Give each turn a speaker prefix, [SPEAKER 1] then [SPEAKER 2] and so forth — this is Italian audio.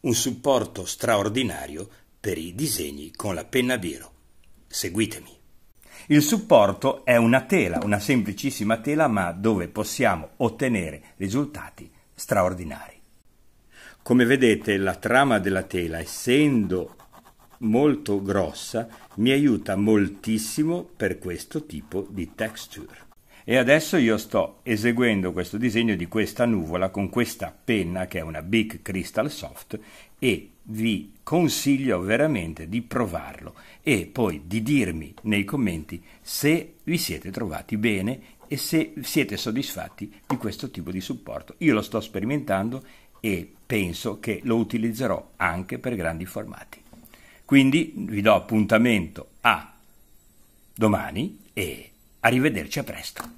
[SPEAKER 1] un supporto straordinario per i disegni con la penna biro. Seguitemi. Il supporto è una tela, una semplicissima tela, ma dove possiamo ottenere risultati straordinari. Come vedete la trama della tela, essendo molto grossa, mi aiuta moltissimo per questo tipo di texture. E adesso io sto eseguendo questo disegno di questa nuvola con questa penna che è una Big Crystal Soft e vi consiglio veramente di provarlo e poi di dirmi nei commenti se vi siete trovati bene e se siete soddisfatti di questo tipo di supporto. Io lo sto sperimentando e penso che lo utilizzerò anche per grandi formati. Quindi vi do appuntamento a domani e arrivederci a presto.